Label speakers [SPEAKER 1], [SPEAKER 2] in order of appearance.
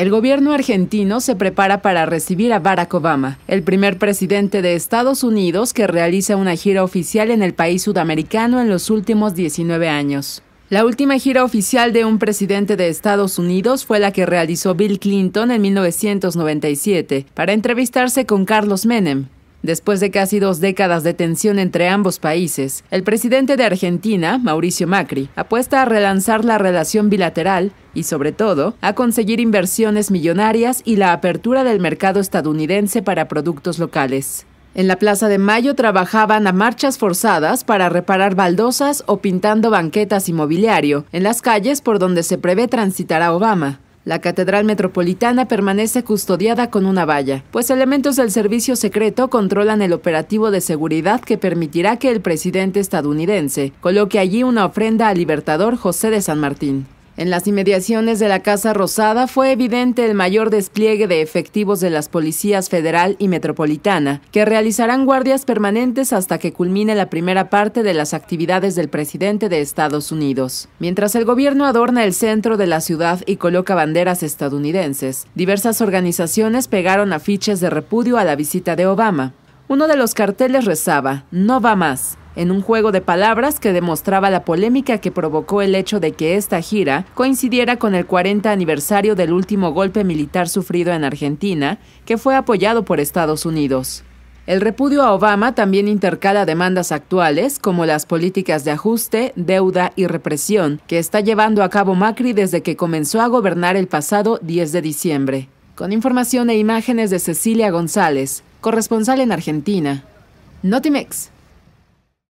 [SPEAKER 1] El gobierno argentino se prepara para recibir a Barack Obama, el primer presidente de Estados Unidos que realiza una gira oficial en el país sudamericano en los últimos 19 años. La última gira oficial de un presidente de Estados Unidos fue la que realizó Bill Clinton en 1997 para entrevistarse con Carlos Menem, Después de casi dos décadas de tensión entre ambos países, el presidente de Argentina, Mauricio Macri, apuesta a relanzar la relación bilateral y, sobre todo, a conseguir inversiones millonarias y la apertura del mercado estadounidense para productos locales. En la Plaza de Mayo trabajaban a marchas forzadas para reparar baldosas o pintando banquetas y mobiliario en las calles por donde se prevé transitar a Obama. La Catedral Metropolitana permanece custodiada con una valla, pues elementos del servicio secreto controlan el operativo de seguridad que permitirá que el presidente estadounidense coloque allí una ofrenda al libertador José de San Martín. En las inmediaciones de la Casa Rosada fue evidente el mayor despliegue de efectivos de las policías federal y metropolitana, que realizarán guardias permanentes hasta que culmine la primera parte de las actividades del presidente de Estados Unidos. Mientras el gobierno adorna el centro de la ciudad y coloca banderas estadounidenses, diversas organizaciones pegaron afiches de repudio a la visita de Obama. Uno de los carteles rezaba, No va más, en un juego de palabras que demostraba la polémica que provocó el hecho de que esta gira coincidiera con el 40 aniversario del último golpe militar sufrido en Argentina, que fue apoyado por Estados Unidos. El repudio a Obama también intercala demandas actuales como las políticas de ajuste, deuda y represión que está llevando a cabo Macri desde que comenzó a gobernar el pasado 10 de diciembre. Con información e imágenes de Cecilia González, corresponsal en Argentina. Notimex.